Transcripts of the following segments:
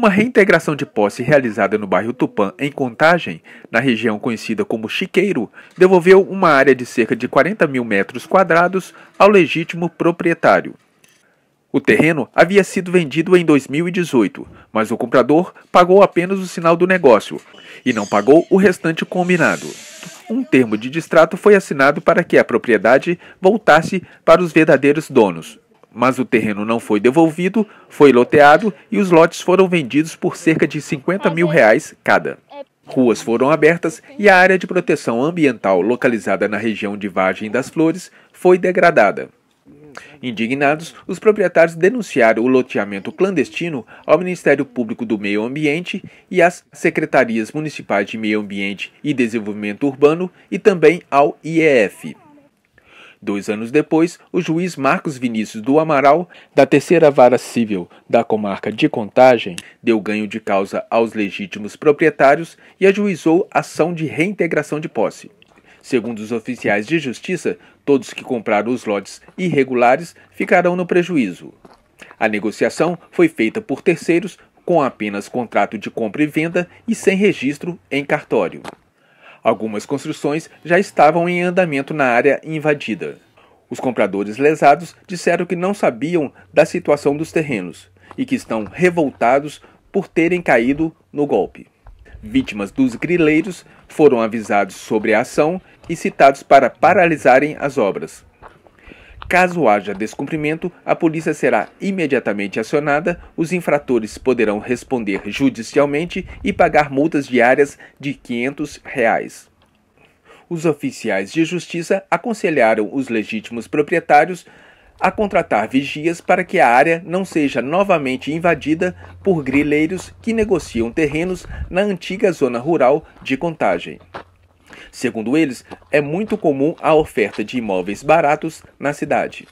Uma reintegração de posse realizada no bairro Tupã, em Contagem, na região conhecida como Chiqueiro, devolveu uma área de cerca de 40 mil metros quadrados ao legítimo proprietário. O terreno havia sido vendido em 2018, mas o comprador pagou apenas o sinal do negócio e não pagou o restante combinado. Um termo de distrato foi assinado para que a propriedade voltasse para os verdadeiros donos, mas o terreno não foi devolvido, foi loteado e os lotes foram vendidos por cerca de 50 mil reais cada. Ruas foram abertas e a área de proteção ambiental localizada na região de Vargem das Flores foi degradada. Indignados, os proprietários denunciaram o loteamento clandestino ao Ministério Público do Meio Ambiente e às Secretarias Municipais de Meio Ambiente e Desenvolvimento Urbano e também ao IEF. Dois anos depois, o juiz Marcos Vinícius do Amaral, da terceira vara civil da comarca de Contagem, deu ganho de causa aos legítimos proprietários e ajuizou ação de reintegração de posse. Segundo os oficiais de justiça, todos que compraram os lotes irregulares ficarão no prejuízo. A negociação foi feita por terceiros com apenas contrato de compra e venda e sem registro em cartório. Algumas construções já estavam em andamento na área invadida. Os compradores lesados disseram que não sabiam da situação dos terrenos e que estão revoltados por terem caído no golpe. Vítimas dos grileiros foram avisados sobre a ação e citados para paralisarem as obras. Caso haja descumprimento, a polícia será imediatamente acionada, os infratores poderão responder judicialmente e pagar multas diárias de R$ 500. Reais. Os oficiais de justiça aconselharam os legítimos proprietários a contratar vigias para que a área não seja novamente invadida por grileiros que negociam terrenos na antiga zona rural de Contagem. Segundo eles, é muito comum a oferta de imóveis baratos na cidade.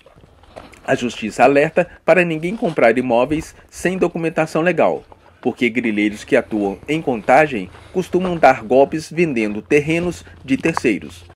A justiça alerta para ninguém comprar imóveis sem documentação legal, porque grileiros que atuam em contagem costumam dar golpes vendendo terrenos de terceiros.